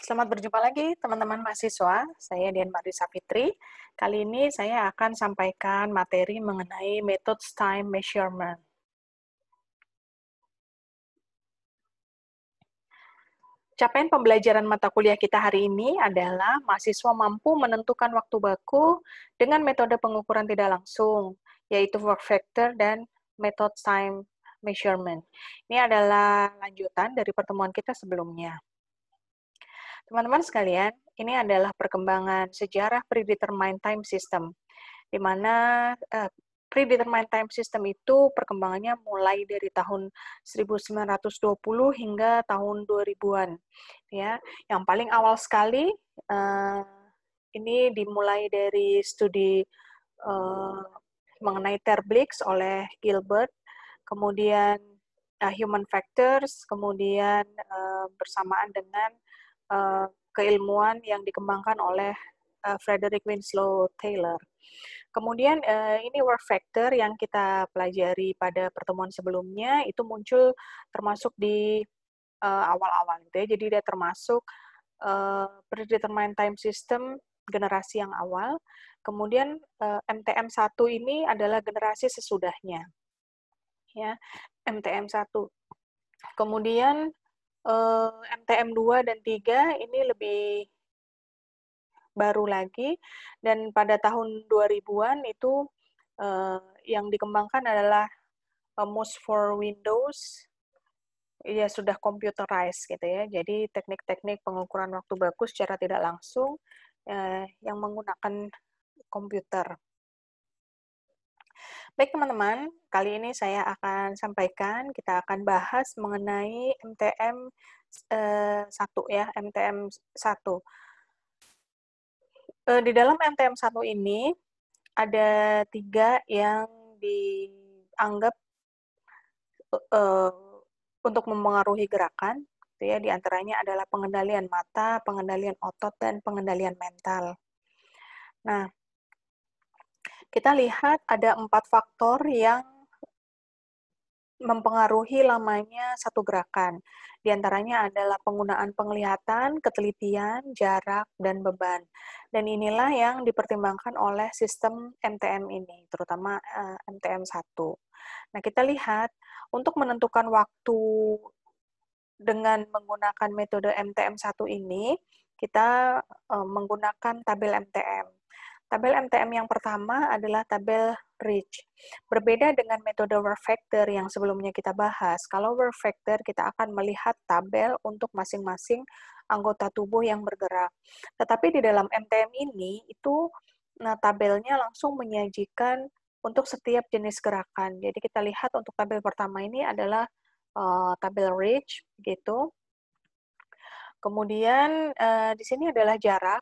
Selamat berjumpa lagi teman-teman mahasiswa. Saya Dian Marisa Fitri. Kali ini saya akan sampaikan materi mengenai methods time measurement. Capaian pembelajaran mata kuliah kita hari ini adalah mahasiswa mampu menentukan waktu baku dengan metode pengukuran tidak langsung, yaitu work factor dan method time measurement. Ini adalah lanjutan dari pertemuan kita sebelumnya. Teman-teman sekalian, ini adalah perkembangan sejarah predetermined time system, di mana uh, predetermined time system itu perkembangannya mulai dari tahun 1920 hingga tahun 2000-an. Ya, yang paling awal sekali uh, ini dimulai dari studi uh, mengenai Terblix oleh Gilbert, kemudian uh, human factors, kemudian uh, bersamaan dengan Eh, keilmuan yang dikembangkan oleh uh, Frederick Winslow Taylor. Kemudian uh, ini work factor yang kita pelajari pada pertemuan sebelumnya itu muncul termasuk di awal-awal gitu ya. Jadi dia termasuk uh, predetermined time system generasi yang awal. Kemudian uh, MTM 1 ini adalah generasi sesudahnya. Ya, MTM 1. Kemudian uh, eh, MTM 2 dan 3 ini lebih baru lagi dan pada tahun 2000-an itu uh, yang dikembangkan adalah uh, eh, most for Windows ya sudah computerized gitu ya. Jadi teknik-teknik pengukuran waktu bagus secara tidak langsung uh, yang menggunakan komputer. Baik teman-teman, kali ini saya akan sampaikan, kita akan bahas mengenai MTM eh, 1 ya, MTM 1. Eh, di dalam MTM 1 ini ada tiga yang dianggap eh, untuk mempengaruhi gerakan, gitu ya, di antaranya adalah pengendalian mata, pengendalian otot, dan pengendalian mental. Nah, kita lihat ada empat faktor yang mempengaruhi lamanya satu gerakan. Di antaranya adalah penggunaan penglihatan, ketelitian, jarak, dan beban. Dan inilah yang dipertimbangkan oleh sistem MTM ini, terutama uh, eh, MTM 1. Nah, kita lihat untuk menentukan waktu dengan menggunakan metode MTM 1 ini, kita uh, menggunakan tabel MTM. Tabel MTM yang pertama adalah tabel reach. Berbeda dengan metode work factor yang sebelumnya kita bahas, kalau work factor kita akan melihat tabel untuk masing-masing anggota tubuh yang bergerak. Tetapi di dalam MTM ini itu nah, tabelnya langsung menyajikan untuk setiap jenis gerakan. Jadi kita lihat untuk tabel pertama ini adalah uh, tabel reach, gitu. Kemudian uh, di sini adalah jarak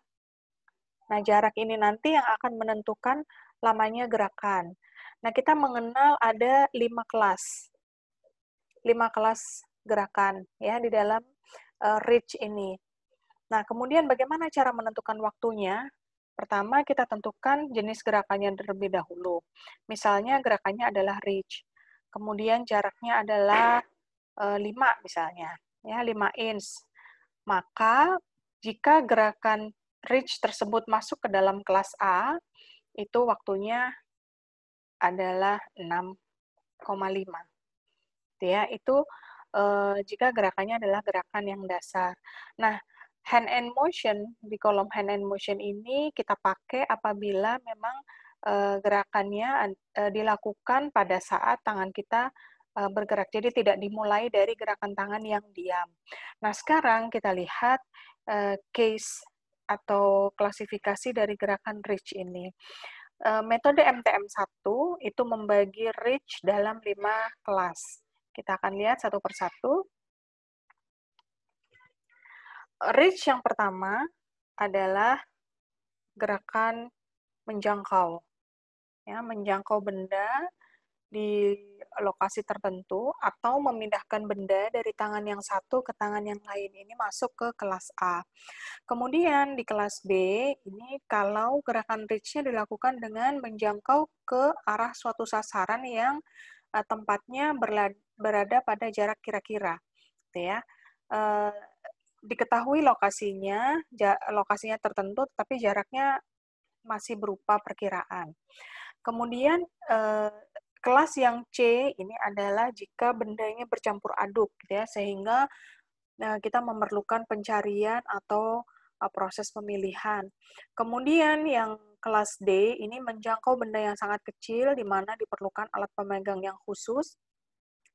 Nah, jarak ini nanti yang akan menentukan lamanya gerakan. Nah, kita mengenal ada lima kelas. Lima kelas gerakan ya di dalam uh, reach ini. Nah, kemudian bagaimana cara menentukan waktunya? Pertama, kita tentukan jenis gerakannya terlebih dahulu. Misalnya gerakannya adalah reach. Kemudian jaraknya adalah eh, lima 5 misalnya, ya 5 inch. Maka jika gerakan Rich tersebut masuk ke dalam kelas A, itu waktunya adalah 6,5. Gitu ya, itu eh, jika gerakannya adalah gerakan yang dasar. Nah, hand and motion di kolom hand and motion ini kita pakai apabila memang eh, gerakannya eh, dilakukan pada saat tangan kita eh, bergerak. Jadi tidak dimulai dari gerakan tangan yang diam. Nah, sekarang kita lihat eh, case atau klasifikasi dari gerakan REACH ini. Eh, metode MTM1 itu membagi REACH dalam lima kelas. Kita akan lihat satu persatu. REACH yang pertama adalah gerakan menjangkau. Ya, menjangkau benda di lokasi tertentu atau memindahkan benda dari tangan yang satu ke tangan yang lain ini masuk ke kelas A. Kemudian di kelas B ini kalau gerakan reach-nya dilakukan dengan menjangkau ke arah suatu sasaran yang eh, tempatnya berada pada jarak kira-kira, gitu ya. Eh, diketahui lokasinya, lokasinya tertentu, tapi jaraknya masih berupa perkiraan. Kemudian eh, kelas yang C ini adalah jika bendanya bercampur aduk gitu ya sehingga nah, kita memerlukan pencarian atau uh, proses pemilihan. Kemudian yang kelas D ini menjangkau benda yang sangat kecil di mana diperlukan alat pemegang yang khusus.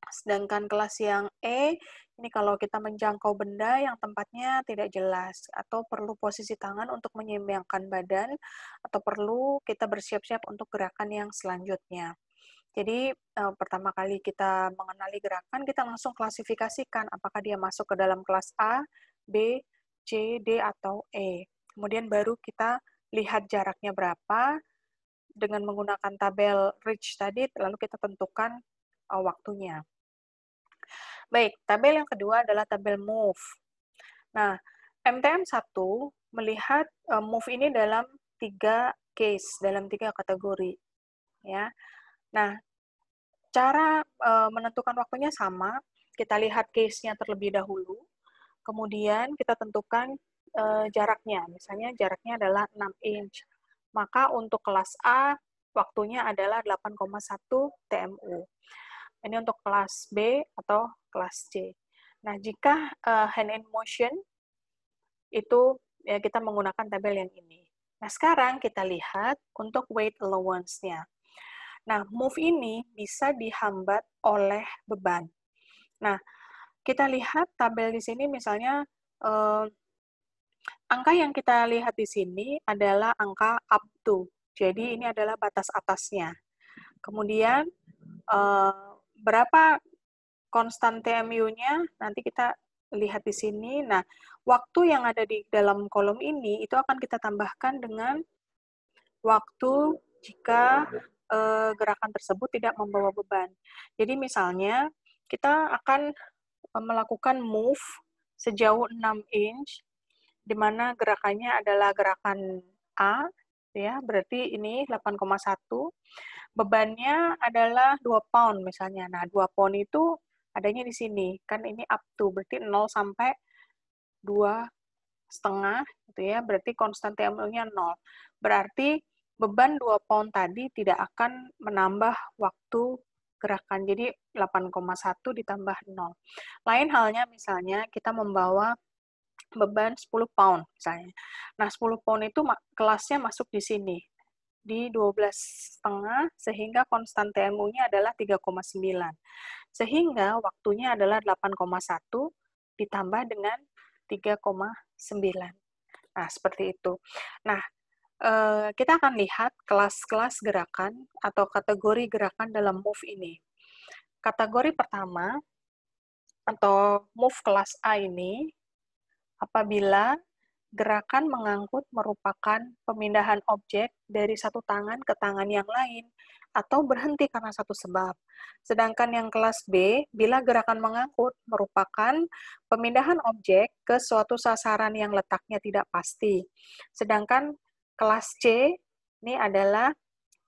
Sedangkan kelas yang E ini kalau kita menjangkau benda yang tempatnya tidak jelas atau perlu posisi tangan untuk menyeimbangkan badan atau perlu kita bersiap-siap untuk gerakan yang selanjutnya. Jadi eh, pertama kali kita mengenali gerakan, kita langsung klasifikasikan apakah dia masuk ke dalam kelas A, B, C, D, atau E. Kemudian baru kita lihat jaraknya berapa dengan menggunakan tabel reach tadi, lalu kita tentukan eh, waktunya. Baik, tabel yang kedua adalah tabel move. Nah, MTM 1 melihat eh, move ini dalam tiga case, dalam tiga kategori. Ya, Nah, cara uh, menentukan waktunya sama, kita lihat case-nya terlebih dahulu, kemudian kita tentukan uh, jaraknya. Misalnya jaraknya adalah 6 inch. Maka untuk kelas A waktunya adalah 8,1 TMU. Ini untuk kelas B atau kelas C. Nah, jika uh, hand in motion itu ya kita menggunakan tabel yang ini. Nah, sekarang kita lihat untuk weight allowance-nya. Nah, move ini bisa dihambat oleh beban. Nah, kita lihat tabel di sini misalnya eh, angka yang kita lihat di sini adalah angka up to. Jadi ini adalah batas atasnya. Kemudian eh, berapa konstan TMU-nya nanti kita lihat di sini. Nah, waktu yang ada di dalam kolom ini itu akan kita tambahkan dengan waktu jika uh, gerakan tersebut tidak membawa beban. Jadi misalnya kita akan eh, melakukan move sejauh 6 inch, di mana gerakannya adalah gerakan A, ya berarti ini 8,1. Bebannya adalah 2 pound misalnya. Nah, 2 pound itu adanya di sini. Kan ini up to, berarti 0 sampai 2 setengah gitu ya berarti konstan TML-nya 0. Berarti beban 2 pound tadi tidak akan menambah waktu gerakan. Jadi 8,1 ditambah 0. Lain halnya misalnya kita membawa beban 10 pound misalnya. Nah, 10 pound itu kelasnya masuk di sini di belas setengah sehingga konstan TMU-nya adalah 3,9. Sehingga waktunya adalah 8,1 ditambah dengan 3,9. Nah, seperti itu. Nah, Eh, kita akan lihat kelas-kelas gerakan atau kategori gerakan dalam move ini. Kategori pertama atau move kelas A ini apabila gerakan mengangkut merupakan pemindahan objek dari satu tangan ke tangan yang lain atau berhenti karena satu sebab. Sedangkan yang kelas B, bila gerakan mengangkut merupakan pemindahan objek ke suatu sasaran yang letaknya tidak pasti. Sedangkan Kelas C ini adalah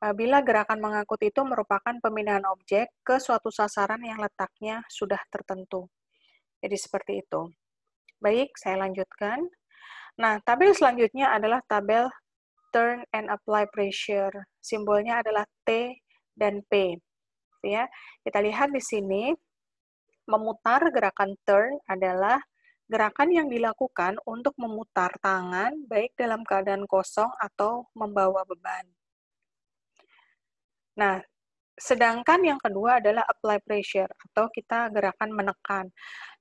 eh, bila gerakan mengangkut itu merupakan pemindahan objek ke suatu sasaran yang letaknya sudah tertentu. Jadi seperti itu. Baik, saya lanjutkan. Nah, tabel selanjutnya adalah tabel turn and apply pressure. Simbolnya adalah T dan P. Gitu ya, kita lihat di sini memutar gerakan turn adalah gerakan yang dilakukan untuk memutar tangan baik dalam keadaan kosong atau membawa beban. Nah, sedangkan yang kedua adalah apply pressure atau kita gerakan menekan.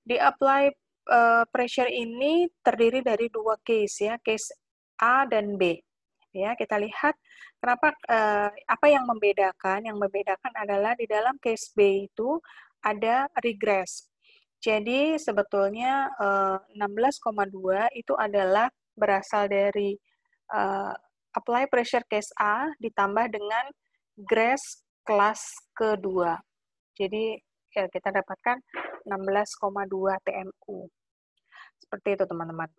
Di apply eh, pressure ini terdiri dari dua case ya, case A dan B. Ya, kita lihat kenapa eh, apa yang membedakan? Yang membedakan adalah di dalam case B itu ada regress jadi sebetulnya 16,2 eh, itu adalah berasal dari eh, apply pressure case A ditambah dengan grass kelas kedua. Jadi ya, kita dapatkan 16,2 TMU. Seperti itu teman-teman.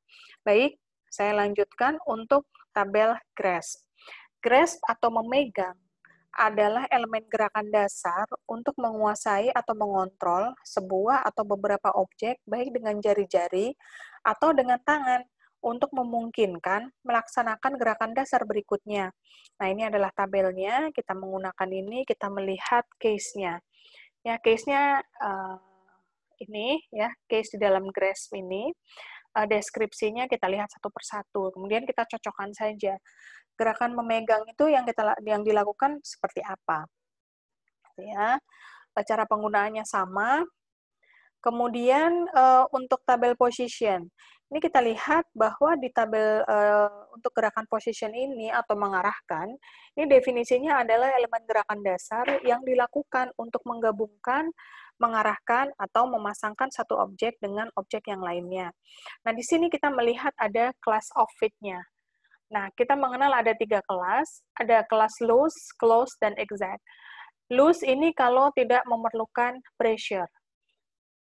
Baik, saya lanjutkan untuk tabel grass. Grasp atau memegang adalah elemen gerakan dasar untuk menguasai atau mengontrol sebuah atau beberapa objek baik dengan jari-jari atau dengan tangan untuk memungkinkan melaksanakan gerakan dasar berikutnya. Nah, ini adalah tabelnya. Kita menggunakan ini, kita melihat case-nya. Ya, case-nya uh, ini, ya, case di dalam GRASP ini. Uh, deskripsinya kita lihat satu persatu. Kemudian kita cocokkan saja gerakan memegang itu yang kita yang dilakukan seperti apa gitu ya cara penggunaannya sama kemudian eh, untuk tabel position ini kita lihat bahwa di tabel eh, untuk gerakan position ini atau mengarahkan, ini definisinya adalah elemen gerakan dasar yang dilakukan untuk menggabungkan, mengarahkan, atau memasangkan satu objek dengan objek yang lainnya. Nah, di sini kita melihat ada class of fit-nya. Nah, kita mengenal ada tiga kelas, ada kelas loose, close, dan exact. Loose ini kalau tidak memerlukan pressure.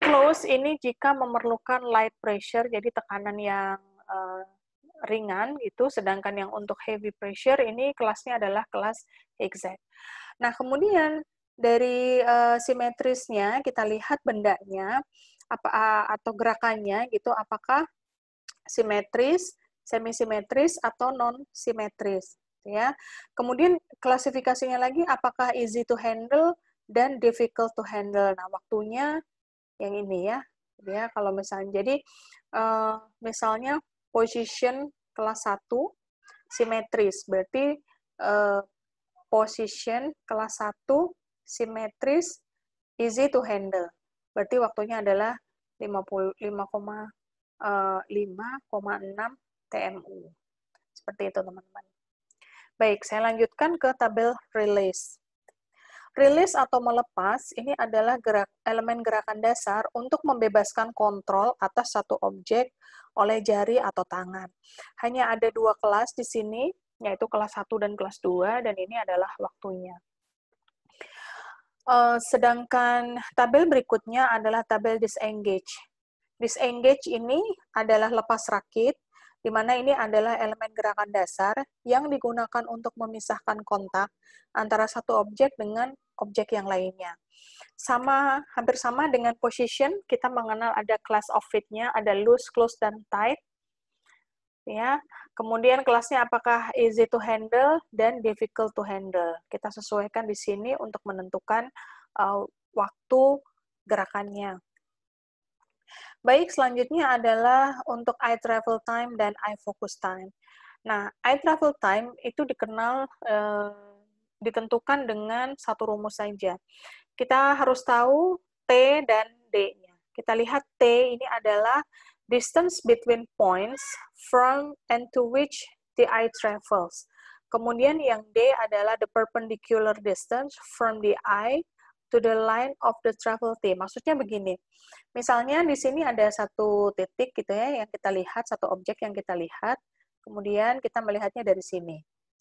Close ini jika memerlukan light pressure, jadi tekanan yang uh, ringan gitu, sedangkan yang untuk heavy pressure ini kelasnya adalah kelas exact. Nah, kemudian dari uh, simetrisnya kita lihat bendanya apa atau gerakannya gitu apakah simetris semisimetris atau non simetris gitu ya. Kemudian klasifikasinya lagi apakah easy to handle dan difficult to handle. Nah, waktunya yang ini ya. Gitu ya, kalau misalnya jadi eh, misalnya position kelas 1 simetris berarti eh, position kelas 1 simetris easy to handle. Berarti waktunya adalah 55,5,6 TMU. Seperti itu, teman-teman. Baik, saya lanjutkan ke tabel release. Release atau melepas ini adalah gerak, elemen gerakan dasar untuk membebaskan kontrol atas satu objek oleh jari atau tangan. Hanya ada dua kelas di sini, yaitu kelas 1 dan kelas 2, dan ini adalah waktunya. Eh, sedangkan tabel berikutnya adalah tabel disengage. Disengage ini adalah lepas rakit, di mana ini adalah elemen gerakan dasar yang digunakan untuk memisahkan kontak antara satu objek dengan objek yang lainnya. Sama, hampir sama dengan position, kita mengenal ada class of fit-nya, ada loose, close, dan tight. Ya, kemudian kelasnya apakah easy to handle dan difficult to handle. Kita sesuaikan di sini untuk menentukan uh, waktu gerakannya. Baik, selanjutnya adalah untuk eye travel time dan eye focus time. Nah, eye travel time itu dikenal eh, ditentukan dengan satu rumus saja. Kita harus tahu T dan D-nya. Kita lihat T ini adalah distance between points from and to which the eye travels. Kemudian yang D adalah the perpendicular distance from the eye to the line of the travel team. Maksudnya begini, misalnya di sini ada satu titik gitu ya yang kita lihat, satu objek yang kita lihat, kemudian kita melihatnya dari sini.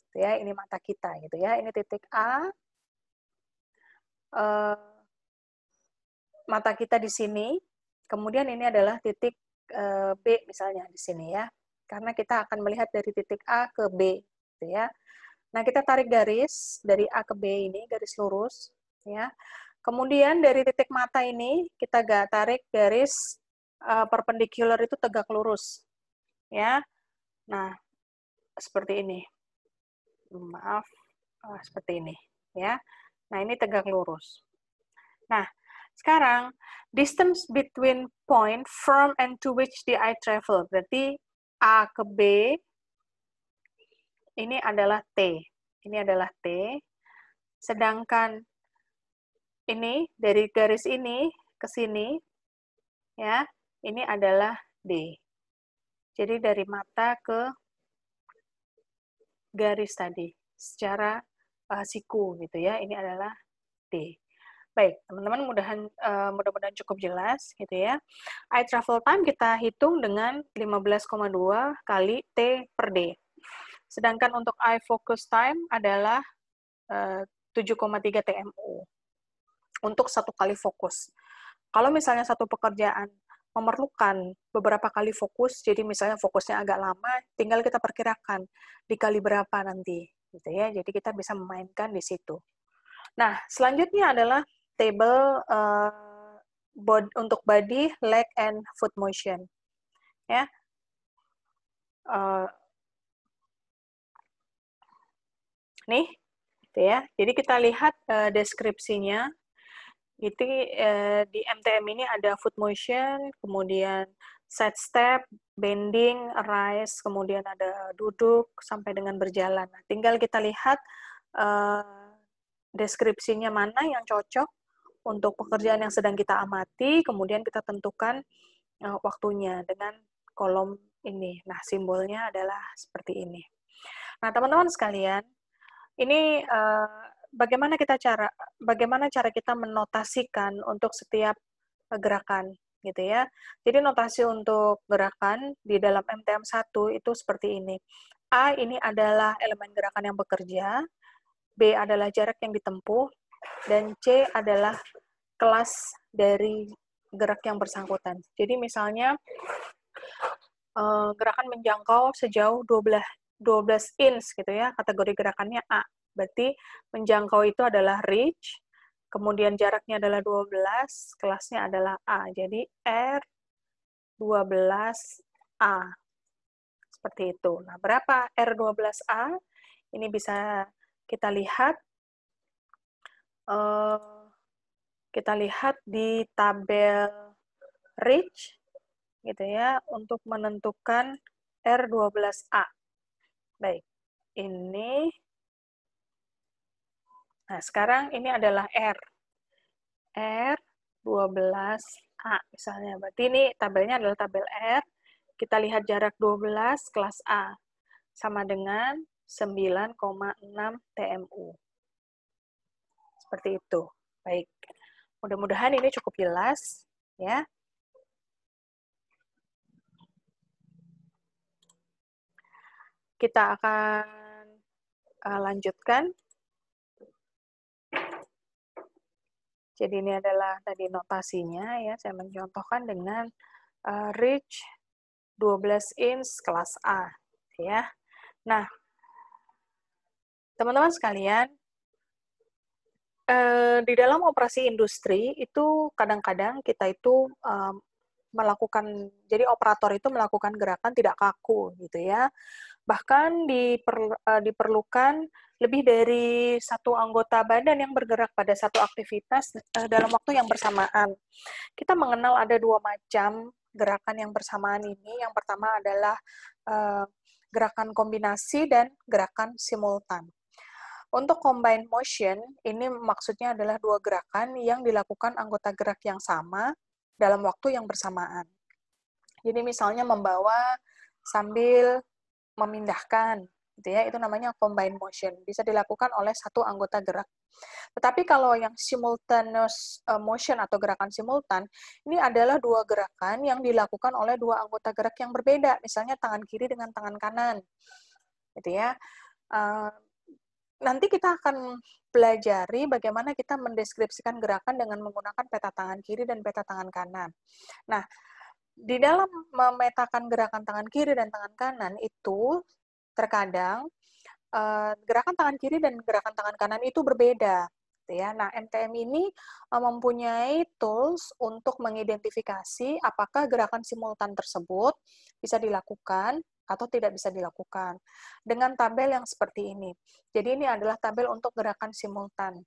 Gitu ya, ini mata kita gitu ya, ini titik A, eh, mata kita di sini, kemudian ini adalah titik uh, B misalnya di sini ya, karena kita akan melihat dari titik A ke B, gitu ya. Nah, kita tarik garis dari A ke B ini, garis lurus ya. Kemudian dari titik mata ini kita gak tarik garis uh, eh, perpendikular itu tegak lurus. Ya. Nah, seperti ini. Maaf, uh, seperti ini, ya. Nah, ini tegak lurus. Nah, sekarang distance between point from and to which the eye travel. Berarti A ke B ini adalah T. Ini adalah T. Sedangkan ini dari garis ini ke sini ya ini adalah D jadi dari mata ke garis tadi secara uh, siku gitu ya ini adalah D baik teman-teman mudahan uh, mudah-mudahan cukup jelas gitu ya I travel time kita hitung dengan 15,2 kali T per D sedangkan untuk I focus time adalah uh, 7,3 TMU untuk satu kali fokus. Kalau misalnya satu pekerjaan memerlukan beberapa kali fokus, jadi misalnya fokusnya agak lama, tinggal kita perkirakan dikali berapa nanti, gitu ya. Jadi kita bisa memainkan di situ. Nah, selanjutnya adalah table uh, bod, untuk body, leg, and foot motion. Ya, uh, nih, gitu ya. Jadi kita lihat uh, deskripsinya itu eh, di MTM ini ada foot motion, kemudian set step, bending, rise, kemudian ada duduk sampai dengan berjalan. Nah, tinggal kita lihat eh, deskripsinya mana yang cocok untuk pekerjaan yang sedang kita amati, kemudian kita tentukan eh, waktunya dengan kolom ini. Nah, simbolnya adalah seperti ini. Nah, teman-teman sekalian, ini uh, bagaimana kita cara bagaimana cara kita menotasikan untuk setiap eh, gerakan gitu ya. Jadi notasi untuk gerakan di dalam MTM 1 itu seperti ini. A ini adalah elemen gerakan yang bekerja, B adalah jarak yang ditempuh, dan C adalah kelas dari gerak yang bersangkutan. Jadi misalnya eh, gerakan menjangkau sejauh 12 12 inch gitu ya, kategori gerakannya A. Berarti menjangkau itu adalah reach, kemudian jaraknya adalah 12, kelasnya adalah A. Jadi R 12A. Seperti itu. Nah, berapa R12A? Ini bisa kita lihat eh, kita lihat di tabel reach gitu ya untuk menentukan R12A. Baik. Ini Nah, sekarang ini adalah R. R 12A misalnya. Berarti ini tabelnya adalah tabel R. Kita lihat jarak 12 kelas A sama dengan 9,6 TMU. Seperti itu. Baik. Mudah-mudahan ini cukup jelas ya. Kita akan eh, lanjutkan Jadi ini adalah tadi notasinya ya, saya mencontohkan dengan uh, reach 12 inch kelas A ya. Nah, teman-teman sekalian, eh, di dalam operasi industri itu kadang-kadang kita itu eh, melakukan jadi operator itu melakukan gerakan tidak kaku gitu ya. Bahkan diper, uh, diperlukan lebih dari satu anggota badan yang bergerak pada satu aktivitas uh, dalam waktu yang bersamaan. Kita mengenal ada dua macam gerakan yang bersamaan ini. Yang pertama adalah uh, gerakan kombinasi dan gerakan simultan. Untuk combined motion, ini maksudnya adalah dua gerakan yang dilakukan anggota gerak yang sama dalam waktu yang bersamaan. Jadi misalnya membawa sambil memindahkan gitu ya itu namanya combined motion bisa dilakukan oleh satu anggota gerak tetapi kalau yang simultaneous eh, motion atau gerakan simultan ini adalah dua gerakan yang dilakukan oleh dua anggota gerak yang berbeda misalnya tangan kiri dengan tangan kanan gitu ya eh, nanti kita akan pelajari bagaimana kita mendeskripsikan gerakan dengan menggunakan peta tangan kiri dan peta tangan kanan nah di dalam memetakan gerakan tangan kiri dan tangan kanan itu terkadang uh, gerakan tangan kiri dan gerakan tangan kanan itu berbeda gitu ya. Nah, MTM ini eh, mempunyai tools untuk mengidentifikasi apakah gerakan simultan tersebut bisa dilakukan atau tidak bisa dilakukan dengan tabel yang seperti ini. Jadi ini adalah tabel untuk gerakan simultan.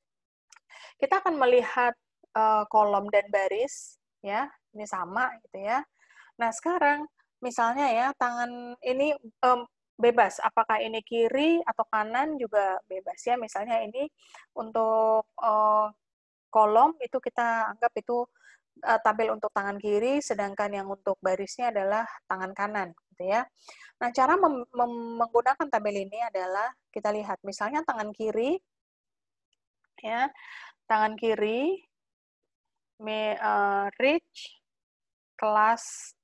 Kita akan melihat uh, kolom dan baris ya. Ini sama gitu ya. Nah, sekarang misalnya ya tangan ini um, bebas apakah ini kiri atau kanan juga bebas ya misalnya ini untuk uh, kolom itu kita anggap itu uh, eh, tabel untuk tangan kiri sedangkan yang untuk barisnya adalah tangan kanan gitu ya nah cara menggunakan tabel ini adalah kita lihat misalnya tangan kiri ya tangan kiri me, uh, reach kelas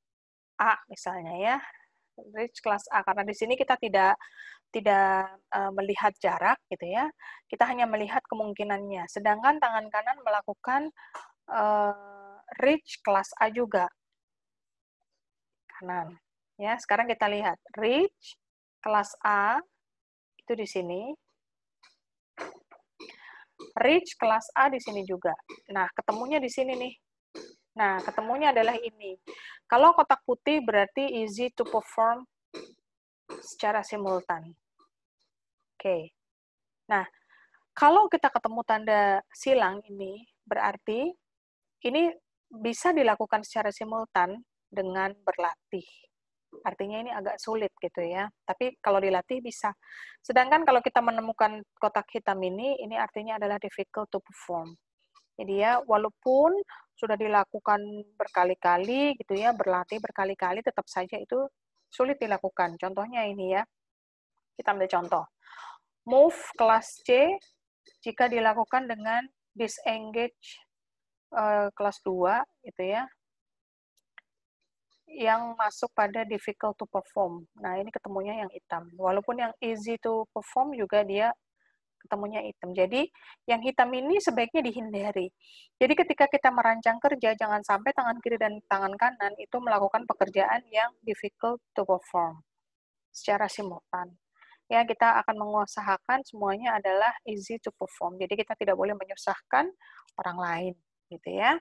A misalnya ya reach kelas A karena di sini kita tidak tidak e, melihat jarak gitu ya kita hanya melihat kemungkinannya sedangkan tangan kanan melakukan uh, reach kelas A juga kanan ya sekarang kita lihat reach kelas A itu di sini reach kelas A di sini juga nah ketemunya di sini nih Nah, ketemunya adalah ini. Kalau kotak putih berarti easy to perform secara simultan. Oke. Nah, kalau kita ketemu tanda silang ini, berarti ini bisa dilakukan secara simultan dengan berlatih. Artinya ini agak sulit gitu ya. Tapi kalau dilatih bisa. Sedangkan kalau kita menemukan kotak hitam ini, ini artinya adalah difficult to perform. Jadi ya, walaupun sudah dilakukan berkali-kali gitu ya, berlatih berkali-kali tetap saja itu sulit dilakukan. Contohnya ini ya. Kita ambil contoh. Move kelas C jika dilakukan dengan disengage uh, kelas 2 gitu ya. Yang masuk pada difficult to perform. Nah, ini ketemunya yang hitam. Walaupun yang easy to perform juga dia ketemunya hitam. Jadi yang hitam ini sebaiknya dihindari. Jadi ketika kita merancang kerja, jangan sampai tangan kiri dan tangan kanan itu melakukan pekerjaan yang difficult to perform secara simultan. Ya, kita akan mengusahakan semuanya adalah easy to perform. Jadi kita tidak boleh menyusahkan orang lain, gitu ya.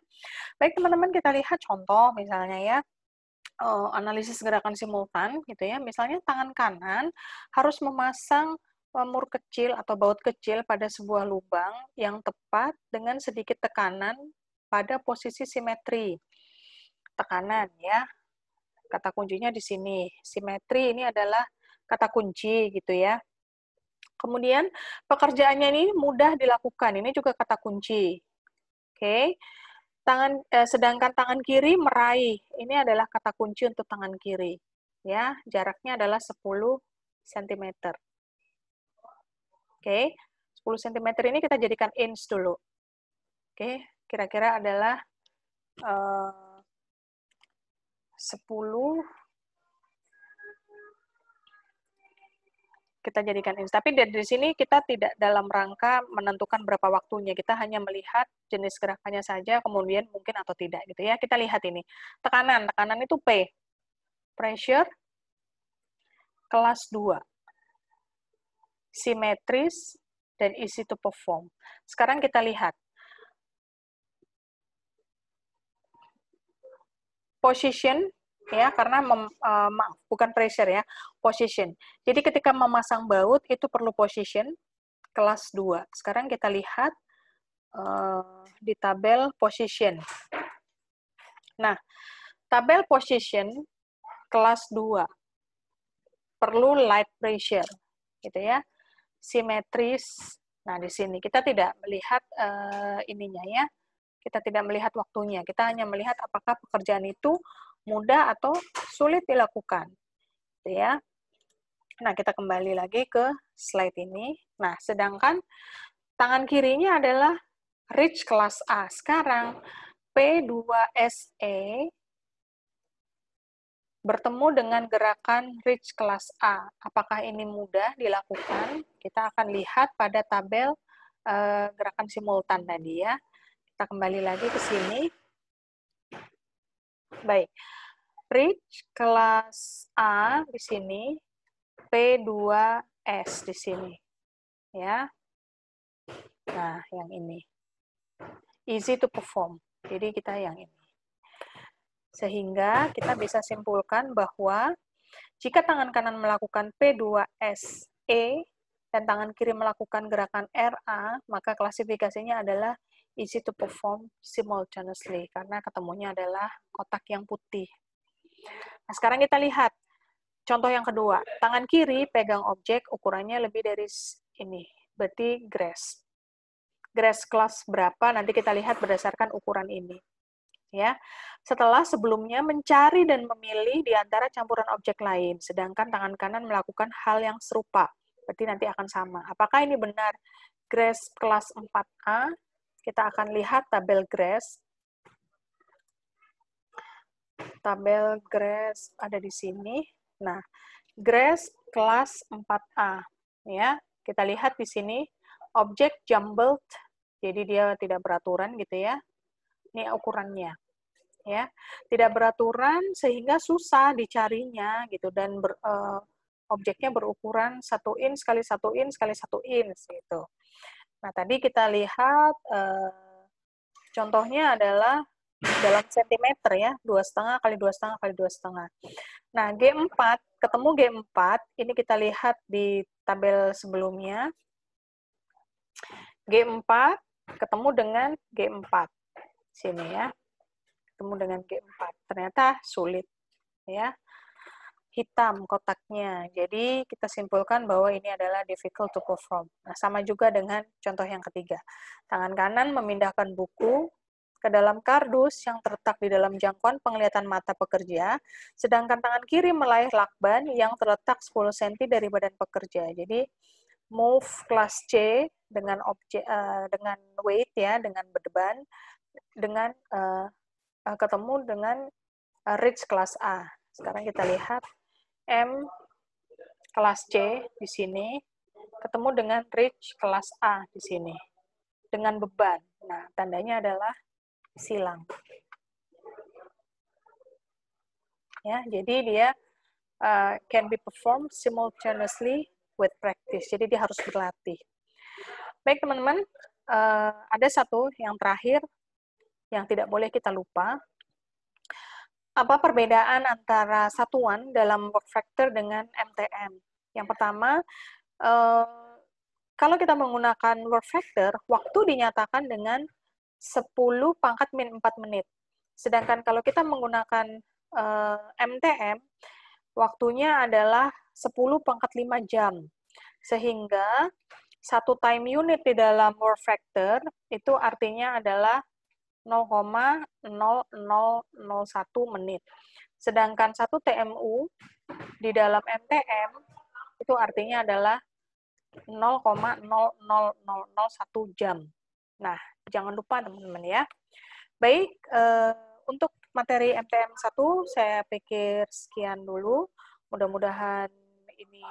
Baik teman-teman, kita lihat contoh misalnya ya eh, analisis gerakan simultan gitu ya. Misalnya tangan kanan harus memasang lamur kecil atau baut kecil pada sebuah lubang yang tepat dengan sedikit tekanan pada posisi simetri. Tekanan ya. Kata kuncinya di sini. Simetri ini adalah kata kunci gitu ya. Kemudian pekerjaannya ini mudah dilakukan. Ini juga kata kunci. Oke. Tangan eh, sedangkan tangan kiri meraih. Ini adalah kata kunci untuk tangan kiri. Ya, jaraknya adalah 10 cm. Oke, okay. 10 cm ini kita jadikan inch dulu. Oke, okay. kira-kira adalah eh, uh, 10 kita jadikan inch. Tapi dari sini kita tidak dalam rangka menentukan berapa waktunya. Kita hanya melihat jenis gerakannya saja, kemudian mungkin atau tidak gitu ya. Kita lihat ini. Tekanan, tekanan itu P. Pressure kelas 2 simetris, dan easy to perform. Sekarang kita lihat. Position, ya karena mem, uh, bukan pressure ya, position. Jadi ketika memasang baut itu perlu position kelas 2. Sekarang kita lihat uh, di tabel position. Nah, tabel position kelas 2 perlu light pressure gitu ya simetris. Nah, di sini kita tidak melihat uh, ininya ya. Kita tidak melihat waktunya. Kita hanya melihat apakah pekerjaan itu mudah atau sulit dilakukan. Gitu ya. Nah, kita kembali lagi ke slide ini. Nah, sedangkan tangan kirinya adalah rich class A. Sekarang P2SE bertemu dengan gerakan reach kelas A. Apakah ini mudah dilakukan? Kita akan lihat pada tabel uh, gerakan simultan tadi ya. Kita kembali lagi ke sini. Baik. Reach kelas A di sini, P2S di sini. Ya. Nah, yang ini. Easy to perform. Jadi kita yang ini. Sehingga kita bisa simpulkan bahwa jika tangan kanan melakukan P2SE dan tangan kiri melakukan gerakan RA, maka klasifikasinya adalah easy to perform simultaneously karena ketemunya adalah kotak yang putih. Nah, sekarang kita lihat contoh yang kedua. Tangan kiri pegang objek ukurannya lebih dari ini, berarti grass. Grass class berapa nanti kita lihat berdasarkan ukuran ini ya. Setelah sebelumnya mencari dan memilih di antara campuran objek lain, sedangkan tangan kanan melakukan hal yang serupa. Berarti nanti akan sama. Apakah ini benar? Grace kelas 4A, kita akan lihat tabel Grace. Tabel Grace ada di sini. Nah, Grace kelas 4A ya. Kita lihat di sini objek jumbled jadi dia tidak beraturan gitu ya. Ini ukurannya. Ya, tidak beraturan sehingga susah dicarinya gitu dan ber, uh, objeknya berukuran satu in sekali satu in sekali satu in gitu. Nah tadi kita lihat eh, contohnya adalah dalam sentimeter ya dua setengah kali dua setengah kali dua setengah. Nah G4 ketemu G4 ini kita lihat di tabel sebelumnya G4 ketemu dengan G4 sini ya. Ketemu dengan G4. Ternyata sulit ya. Hitam kotaknya. Jadi kita simpulkan bahwa ini adalah difficult to perform. Nah, sama juga dengan contoh yang ketiga. Tangan kanan memindahkan buku ke dalam kardus yang terletak di dalam jangkauan penglihatan mata pekerja, sedangkan tangan kiri melaih lakban yang terletak 10 cm dari badan pekerja. Jadi move kelas C dengan objek uh, eh, dengan weight ya dengan beban dengan uh, ketemu dengan uh, reach kelas A. Sekarang kita lihat M kelas C di sini ketemu dengan reach kelas A di sini dengan beban. Nah, tandanya adalah silang. Ya, jadi dia uh, can be performed simultaneously with practice. Jadi dia harus berlatih. Baik teman-teman, uh, ada satu yang terakhir yang tidak boleh kita lupa. Apa perbedaan antara satuan dalam work factor dengan MTM? Yang pertama, uh, kalau kita menggunakan work factor, waktu dinyatakan dengan 10 pangkat min 4 menit. Sedangkan kalau kita menggunakan uh, eh, MTM, waktunya adalah 10 pangkat 5 jam. Sehingga satu time unit di dalam work factor itu artinya adalah 0,0001 menit. Sedangkan satu TMU di dalam MTM itu artinya adalah 0,00001 jam. Nah, jangan lupa teman-teman ya. Baik, eh, untuk materi MTM 1 saya pikir sekian dulu. Mudah-mudahan ini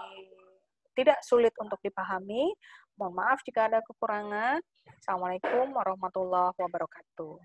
tidak sulit untuk dipahami. Mohon maaf jika ada kekurangan. Assalamualaikum warahmatullahi wabarakatuh.